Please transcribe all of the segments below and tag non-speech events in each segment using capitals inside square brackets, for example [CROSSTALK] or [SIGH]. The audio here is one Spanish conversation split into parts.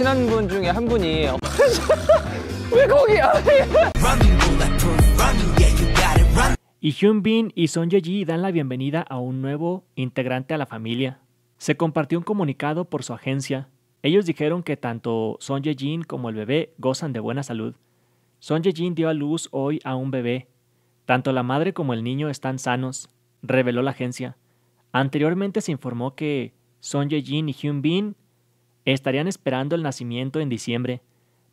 [LAUGHS] Y Hyun Bin y Son y Jin dan la bienvenida a un nuevo integrante a la familia. Se compartió un comunicado por su agencia. Ellos dijeron que tanto Son Ye-jin como el bebé gozan de buena salud. Son Ye-jin dio a luz hoy a un bebé. Tanto la madre como el niño están sanos, reveló la agencia. Anteriormente se informó que Son Ye-jin y Hyun Bin Estarían esperando el nacimiento en diciembre,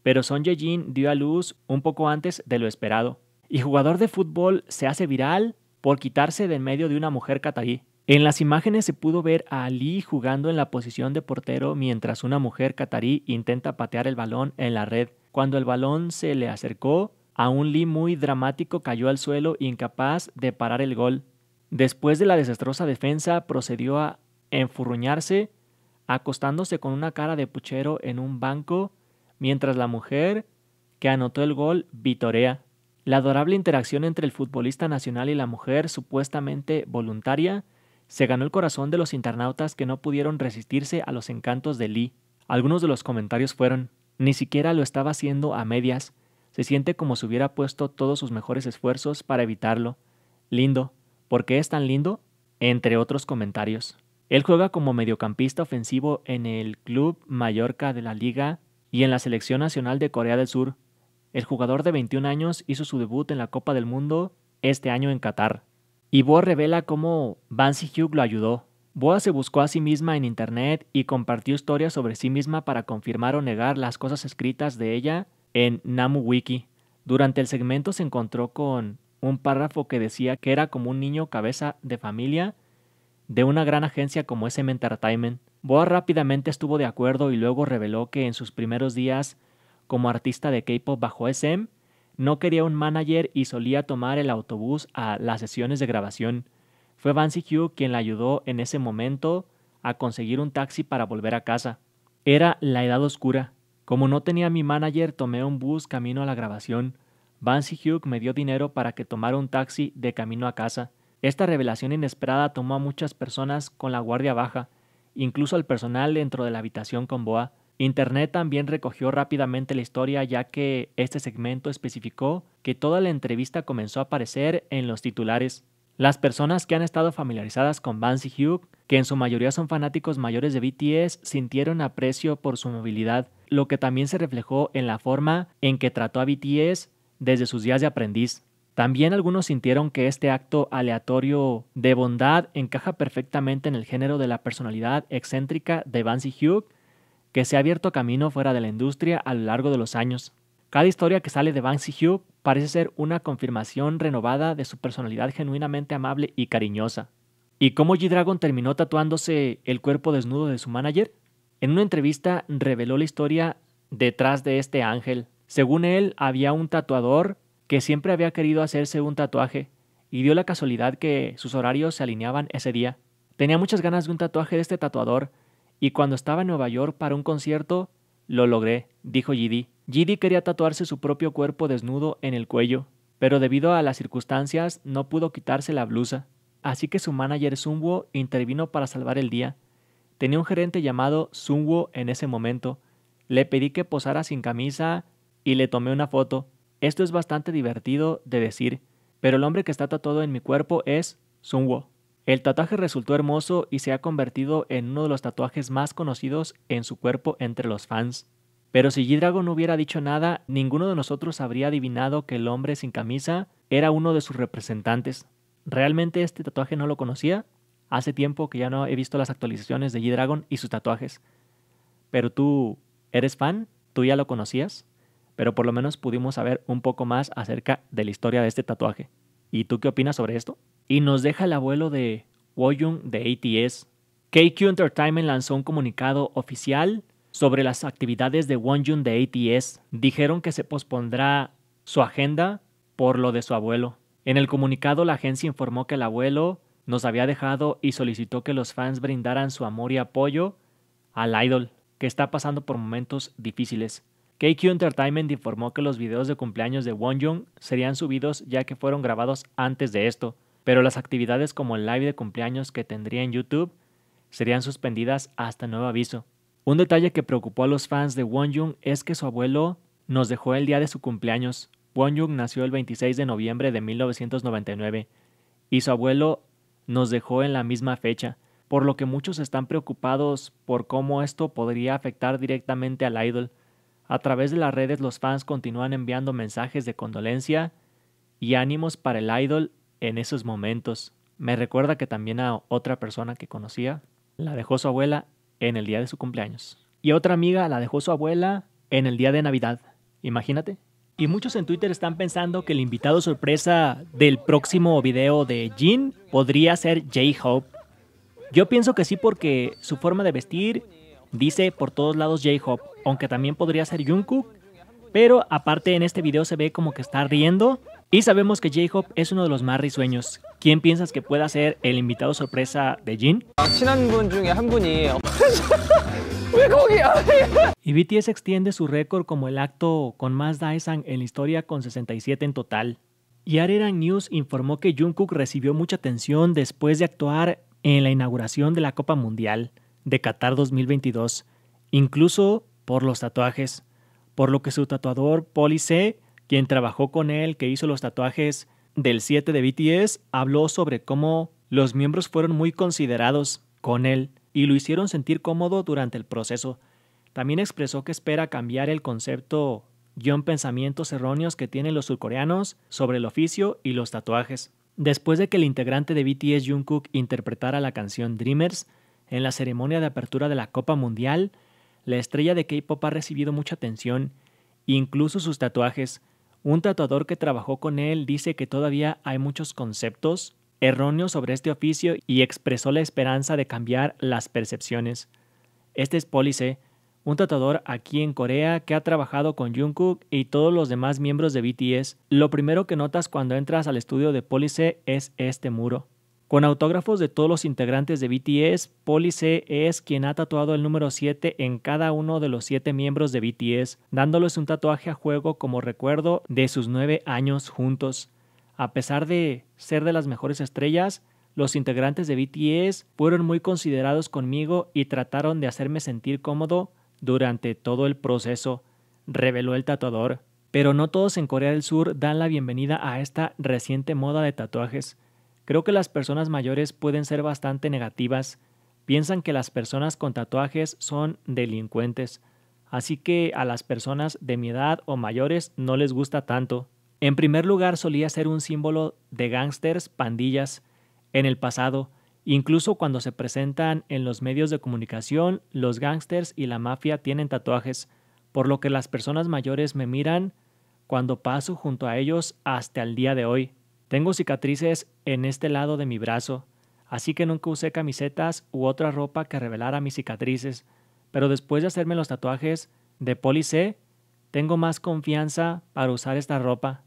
pero Son Ye-jin dio a luz un poco antes de lo esperado. Y jugador de fútbol se hace viral por quitarse de en medio de una mujer catarí. En las imágenes se pudo ver a Lee jugando en la posición de portero mientras una mujer catarí intenta patear el balón en la red. Cuando el balón se le acercó, a un Lee muy dramático cayó al suelo incapaz de parar el gol. Después de la desastrosa defensa procedió a enfurruñarse acostándose con una cara de puchero en un banco, mientras la mujer que anotó el gol vitorea. La adorable interacción entre el futbolista nacional y la mujer, supuestamente voluntaria, se ganó el corazón de los internautas que no pudieron resistirse a los encantos de Lee. Algunos de los comentarios fueron, ni siquiera lo estaba haciendo a medias, se siente como si hubiera puesto todos sus mejores esfuerzos para evitarlo. Lindo, ¿por qué es tan lindo? Entre otros comentarios. Él juega como mediocampista ofensivo en el Club Mallorca de la Liga y en la Selección Nacional de Corea del Sur. El jugador de 21 años hizo su debut en la Copa del Mundo este año en Qatar. Y Boa revela cómo Bansi Hugh lo ayudó. Boa se buscó a sí misma en internet y compartió historias sobre sí misma para confirmar o negar las cosas escritas de ella en Namu Wiki. Durante el segmento se encontró con un párrafo que decía que era como un niño cabeza de familia de una gran agencia como SM Entertainment. Boa rápidamente estuvo de acuerdo y luego reveló que en sus primeros días como artista de K-pop bajo SM, no quería un manager y solía tomar el autobús a las sesiones de grabación. Fue Bansi Hugh quien la ayudó en ese momento a conseguir un taxi para volver a casa. Era la edad oscura. Como no tenía mi manager, tomé un bus camino a la grabación. Bansi Hugh me dio dinero para que tomara un taxi de camino a casa. Esta revelación inesperada tomó a muchas personas con la guardia baja, incluso al personal dentro de la habitación con Boa. Internet también recogió rápidamente la historia ya que este segmento especificó que toda la entrevista comenzó a aparecer en los titulares. Las personas que han estado familiarizadas con Vance Hugh, que en su mayoría son fanáticos mayores de BTS, sintieron aprecio por su movilidad, lo que también se reflejó en la forma en que trató a BTS desde sus días de aprendiz. También algunos sintieron que este acto aleatorio de bondad encaja perfectamente en el género de la personalidad excéntrica de Vance Hugh, que se ha abierto camino fuera de la industria a lo largo de los años. Cada historia que sale de Vance Hugh parece ser una confirmación renovada de su personalidad genuinamente amable y cariñosa. ¿Y cómo G-Dragon terminó tatuándose el cuerpo desnudo de su manager? En una entrevista reveló la historia detrás de este ángel. Según él, había un tatuador que siempre había querido hacerse un tatuaje y dio la casualidad que sus horarios se alineaban ese día. Tenía muchas ganas de un tatuaje de este tatuador y cuando estaba en Nueva York para un concierto, lo logré, dijo Gidi. Gidi quería tatuarse su propio cuerpo desnudo en el cuello, pero debido a las circunstancias no pudo quitarse la blusa, así que su manager Sunwo intervino para salvar el día. Tenía un gerente llamado Sunwo en ese momento. Le pedí que posara sin camisa y le tomé una foto. Esto es bastante divertido de decir, pero el hombre que está tatuado en mi cuerpo es Sunwo. El tatuaje resultó hermoso y se ha convertido en uno de los tatuajes más conocidos en su cuerpo entre los fans. Pero si G-Dragon no hubiera dicho nada, ninguno de nosotros habría adivinado que el hombre sin camisa era uno de sus representantes. Realmente este tatuaje no lo conocía. Hace tiempo que ya no he visto las actualizaciones de G-Dragon y sus tatuajes. Pero tú, ¿eres fan? ¿Tú ya lo conocías? pero por lo menos pudimos saber un poco más acerca de la historia de este tatuaje. ¿Y tú qué opinas sobre esto? Y nos deja el abuelo de Woyung de ATS. KQ Entertainment lanzó un comunicado oficial sobre las actividades de Wonjun de ATS. Dijeron que se pospondrá su agenda por lo de su abuelo. En el comunicado la agencia informó que el abuelo nos había dejado y solicitó que los fans brindaran su amor y apoyo al idol, que está pasando por momentos difíciles. KQ Entertainment informó que los videos de cumpleaños de Won Jung serían subidos ya que fueron grabados antes de esto, pero las actividades como el live de cumpleaños que tendría en YouTube serían suspendidas hasta nuevo aviso. Un detalle que preocupó a los fans de Won Jung es que su abuelo nos dejó el día de su cumpleaños. Won nació el 26 de noviembre de 1999 y su abuelo nos dejó en la misma fecha, por lo que muchos están preocupados por cómo esto podría afectar directamente al idol. A través de las redes los fans continúan enviando mensajes de condolencia y ánimos para el idol en esos momentos. Me recuerda que también a otra persona que conocía la dejó su abuela en el día de su cumpleaños. Y a otra amiga la dejó su abuela en el día de Navidad. Imagínate. Y muchos en Twitter están pensando que el invitado sorpresa del próximo video de Jin podría ser J-Hope. Yo pienso que sí porque su forma de vestir Dice por todos lados J-Hop, aunque también podría ser Jungkook. Pero aparte en este video se ve como que está riendo. Y sabemos que J-Hop es uno de los más risueños. ¿Quién piensas que pueda ser el invitado sorpresa de Jin? Y [LAUGHS] [LAUGHS] e BTS extiende su récord como el acto con más Daesang en la historia con 67 en total. Y Arirang News informó que Jungkook recibió mucha atención después de actuar en la inauguración de la Copa Mundial de Qatar 2022, incluso por los tatuajes, por lo que su tatuador C, quien trabajó con él, que hizo los tatuajes del 7 de BTS, habló sobre cómo los miembros fueron muy considerados con él y lo hicieron sentir cómodo durante el proceso. También expresó que espera cambiar el concepto guión pensamientos erróneos que tienen los surcoreanos sobre el oficio y los tatuajes. Después de que el integrante de BTS Jungkook interpretara la canción Dreamers, en la ceremonia de apertura de la Copa Mundial, la estrella de K-Pop ha recibido mucha atención, incluso sus tatuajes. Un tatuador que trabajó con él dice que todavía hay muchos conceptos erróneos sobre este oficio y expresó la esperanza de cambiar las percepciones. Este es Police, un tatuador aquí en Corea que ha trabajado con Jungkook y todos los demás miembros de BTS. Lo primero que notas cuando entras al estudio de Police es este muro con autógrafos de todos los integrantes de BTS, Police es quien ha tatuado el número 7 en cada uno de los 7 miembros de BTS, dándoles un tatuaje a juego como recuerdo de sus 9 años juntos. A pesar de ser de las mejores estrellas, los integrantes de BTS fueron muy considerados conmigo y trataron de hacerme sentir cómodo durante todo el proceso, reveló el tatuador. Pero no todos en Corea del Sur dan la bienvenida a esta reciente moda de tatuajes. Creo que las personas mayores pueden ser bastante negativas, piensan que las personas con tatuajes son delincuentes, así que a las personas de mi edad o mayores no les gusta tanto. En primer lugar solía ser un símbolo de gángsters, pandillas, en el pasado, incluso cuando se presentan en los medios de comunicación, los gángsters y la mafia tienen tatuajes, por lo que las personas mayores me miran cuando paso junto a ellos hasta el día de hoy. Tengo cicatrices en este lado de mi brazo, así que nunca usé camisetas u otra ropa que revelara mis cicatrices, pero después de hacerme los tatuajes de Police, tengo más confianza para usar esta ropa.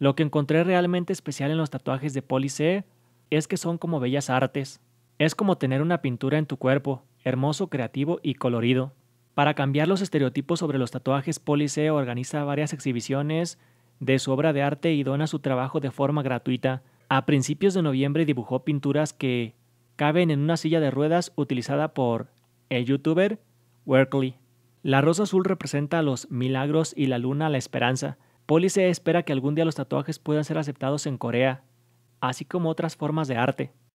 Lo que encontré realmente especial en los tatuajes de Police es que son como bellas artes. Es como tener una pintura en tu cuerpo, hermoso, creativo y colorido. Para cambiar los estereotipos sobre los tatuajes, Police organiza varias exhibiciones de su obra de arte y dona su trabajo de forma gratuita. A principios de noviembre dibujó pinturas que caben en una silla de ruedas utilizada por el youtuber Werkley. La rosa azul representa los milagros y la luna la esperanza. Police espera que algún día los tatuajes puedan ser aceptados en Corea, así como otras formas de arte.